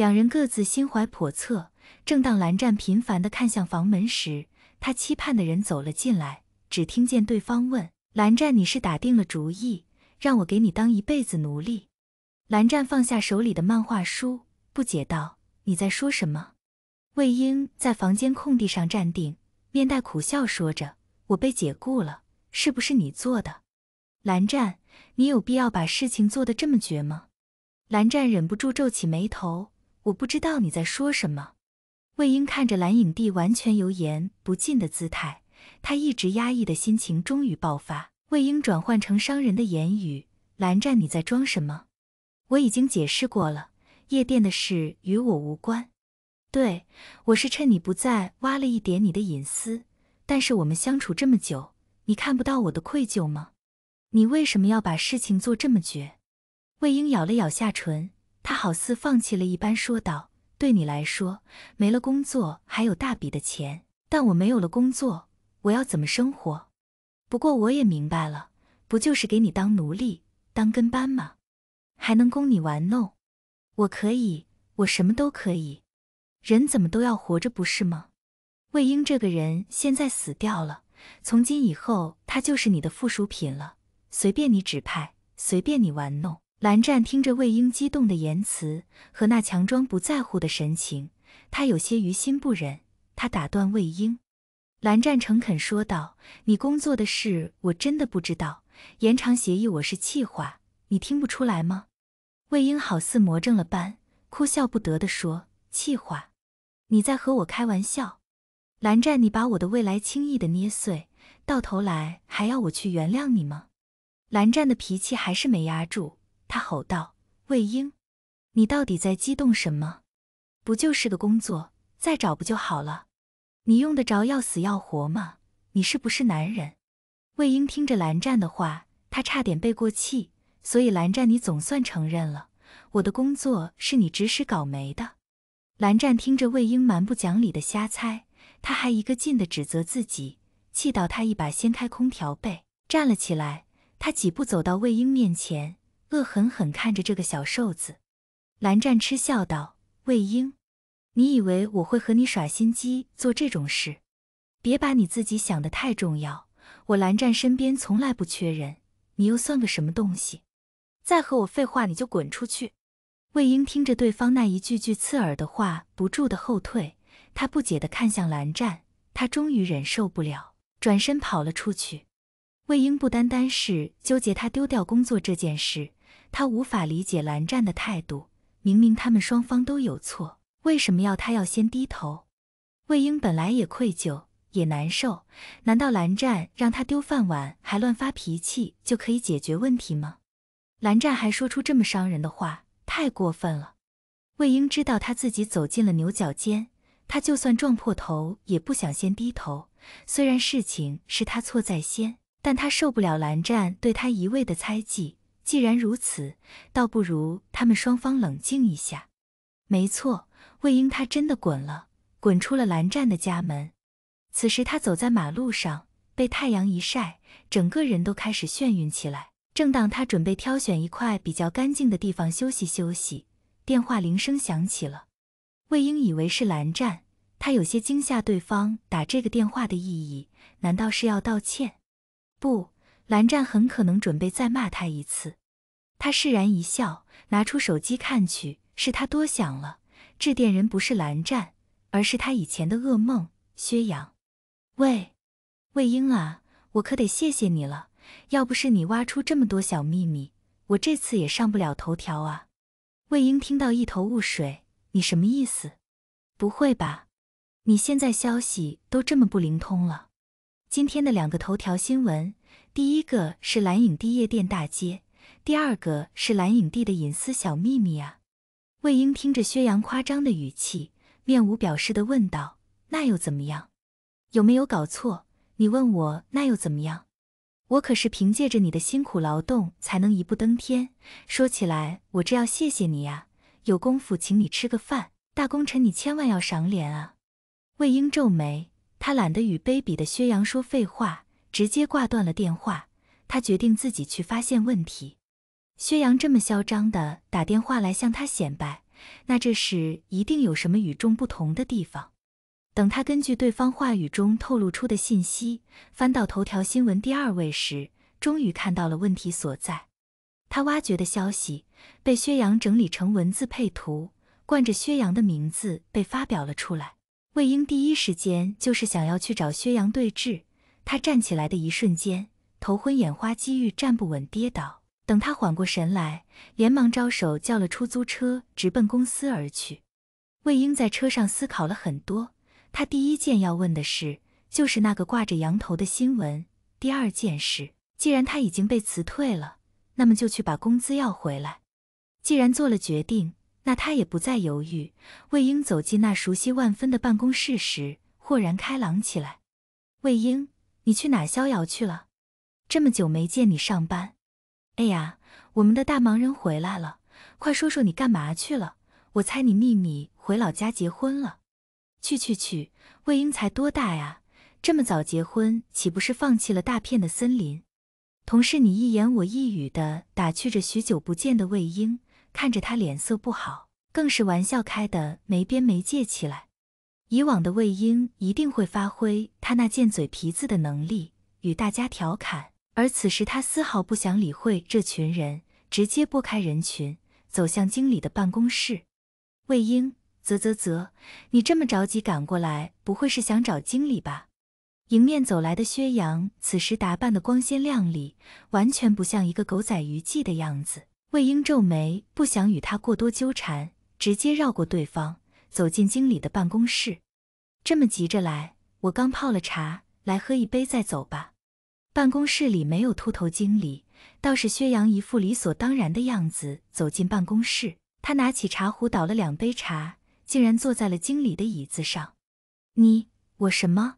两人各自心怀叵测。正当蓝湛频繁地看向房门时，他期盼的人走了进来。只听见对方问：“蓝湛，你是打定了主意让我给你当一辈子奴隶？”蓝湛放下手里的漫画书，不解道：“你在说什么？”魏婴在房间空地上站定，面带苦笑，说着：“我被解雇了，是不是你做的？”蓝湛，你有必要把事情做得这么绝吗？蓝湛忍不住皱起眉头。我不知道你在说什么。魏婴看着蓝影帝完全油盐不进的姿态，他一直压抑的心情终于爆发。魏婴转换成伤人的言语：“蓝湛，你在装什么？我已经解释过了，夜店的事与我无关。对我是趁你不在挖了一点你的隐私，但是我们相处这么久，你看不到我的愧疚吗？你为什么要把事情做这么绝？”魏婴咬了咬下唇。他好似放弃了一般说道：“对你来说，没了工作还有大笔的钱，但我没有了工作，我要怎么生活？不过我也明白了，不就是给你当奴隶、当跟班吗？还能供你玩弄？我可以，我什么都可以。人怎么都要活着，不是吗？”魏婴这个人现在死掉了，从今以后他就是你的附属品了，随便你指派，随便你玩弄。蓝湛听着魏婴激动的言辞和那强装不在乎的神情，他有些于心不忍。他打断魏婴，蓝湛诚恳说道：“你工作的事我真的不知道，延长协议我是气话，你听不出来吗？”魏婴好似魔怔了般，哭笑不得的说：“气话？你在和我开玩笑？蓝湛，你把我的未来轻易的捏碎，到头来还要我去原谅你吗？”蓝湛的脾气还是没压住。他吼道：“魏婴，你到底在激动什么？不就是个工作，再找不就好了？你用得着要死要活吗？你是不是男人？”魏婴听着蓝湛的话，他差点背过气。所以蓝湛，你总算承认了，我的工作是你指使搞没的。蓝湛听着魏婴蛮不讲理的瞎猜，他还一个劲的指责自己，气到他一把掀开空调被，站了起来。他几步走到魏婴面前。恶狠狠看着这个小瘦子，蓝湛嗤笑道：“魏婴，你以为我会和你耍心机做这种事？别把你自己想得太重要。我蓝湛身边从来不缺人，你又算个什么东西？再和我废话，你就滚出去！”魏婴听着对方那一句句刺耳的话，不住的后退。他不解的看向蓝湛，他终于忍受不了，转身跑了出去。魏婴不单单是纠结他丢掉工作这件事。他无法理解蓝湛的态度，明明他们双方都有错，为什么要他要先低头？魏婴本来也愧疚，也难受。难道蓝湛让他丢饭碗还乱发脾气就可以解决问题吗？蓝湛还说出这么伤人的话，太过分了。魏婴知道他自己走进了牛角尖，他就算撞破头也不想先低头。虽然事情是他错在先，但他受不了蓝湛对他一味的猜忌。既然如此，倒不如他们双方冷静一下。没错，魏婴他真的滚了，滚出了蓝湛的家门。此时他走在马路上，被太阳一晒，整个人都开始眩晕起来。正当他准备挑选一块比较干净的地方休息休息，电话铃声响起了。魏婴以为是蓝湛，他有些惊吓，对方打这个电话的意义，难道是要道歉？不，蓝湛很可能准备再骂他一次。他释然一笑，拿出手机看去，是他多想了。致电人不是蓝湛，而是他以前的噩梦薛洋。喂，魏婴啊，我可得谢谢你了，要不是你挖出这么多小秘密，我这次也上不了头条啊。魏婴听到一头雾水，你什么意思？不会吧？你现在消息都这么不灵通了？今天的两个头条新闻，第一个是蓝影帝夜店大街。第二个是蓝影帝的隐私小秘密啊！魏婴听着薛洋夸张的语气，面无表示的问道：“那又怎么样？有没有搞错？你问我那又怎么样？我可是凭借着你的辛苦劳动才能一步登天。说起来，我这要谢谢你呀，有功夫请你吃个饭，大功臣你千万要赏脸啊！”魏婴皱眉，他懒得与卑鄙的薛洋说废话，直接挂断了电话。他决定自己去发现问题。薛洋这么嚣张的打电话来向他显摆，那这是一定有什么与众不同的地方。等他根据对方话语中透露出的信息，翻到头条新闻第二位时，终于看到了问题所在。他挖掘的消息被薛洋整理成文字配图，冠着薛洋的名字被发表了出来。魏婴第一时间就是想要去找薛洋对峙。他站起来的一瞬间，头昏眼花，几欲站不稳，跌倒。等他缓过神来，连忙招手叫了出租车，直奔公司而去。魏婴在车上思考了很多，他第一件要问的事就是那个挂着羊头的新闻。第二件事，既然他已经被辞退了，那么就去把工资要回来。既然做了决定，那他也不再犹豫。魏婴走进那熟悉万分的办公室时，豁然开朗起来。魏婴，你去哪逍遥去了？这么久没见你上班。哎呀，我们的大忙人回来了！快说说你干嘛去了？我猜你秘密回老家结婚了。去去去，魏英才多大呀？这么早结婚，岂不是放弃了大片的森林？同事你一言我一语的打趣着许久不见的魏婴，看着他脸色不好，更是玩笑开的没边没界起来。以往的魏婴一定会发挥他那贱嘴皮子的能力，与大家调侃。而此时，他丝毫不想理会这群人，直接拨开人群，走向经理的办公室。魏婴，啧啧啧，你这么着急赶过来，不会是想找经理吧？迎面走来的薛洋，此时打扮的光鲜亮丽，完全不像一个狗仔娱记的样子。魏婴皱眉，不想与他过多纠缠，直接绕过对方，走进经理的办公室。这么急着来，我刚泡了茶，来喝一杯再走吧。办公室里没有秃头经理，倒是薛洋一副理所当然的样子走进办公室。他拿起茶壶倒了两杯茶，竟然坐在了经理的椅子上。你我什么？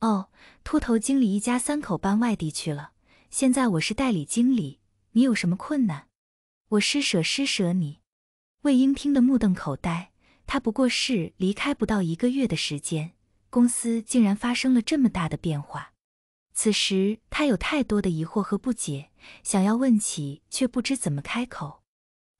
哦，秃头经理一家三口搬外地去了，现在我是代理经理。你有什么困难？我施舍施舍你。魏英听得目瞪口呆，他不过是离开不到一个月的时间，公司竟然发生了这么大的变化。此时他有太多的疑惑和不解，想要问起却不知怎么开口。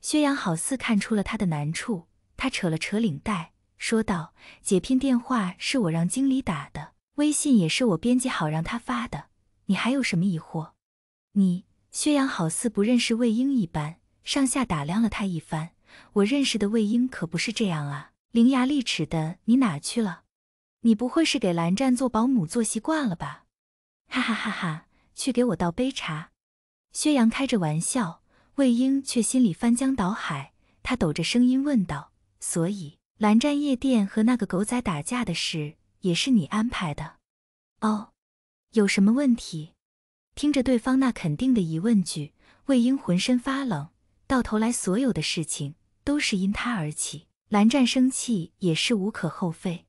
薛洋好似看出了他的难处，他扯了扯领带，说道：“解聘电话是我让经理打的，微信也是我编辑好让他发的。你还有什么疑惑？”你薛洋好似不认识魏婴一般，上下打量了他一番。我认识的魏婴可不是这样啊，伶牙俐齿的你哪去了？你不会是给蓝湛做保姆做习惯了吧？哈哈哈哈！去给我倒杯茶。薛洋开着玩笑，魏婴却心里翻江倒海。他抖着声音问道：“所以，蓝湛夜店和那个狗仔打架的事，也是你安排的？哦，有什么问题？”听着对方那肯定的疑问句，魏婴浑身发冷。到头来，所有的事情都是因他而起，蓝湛生气也是无可厚非。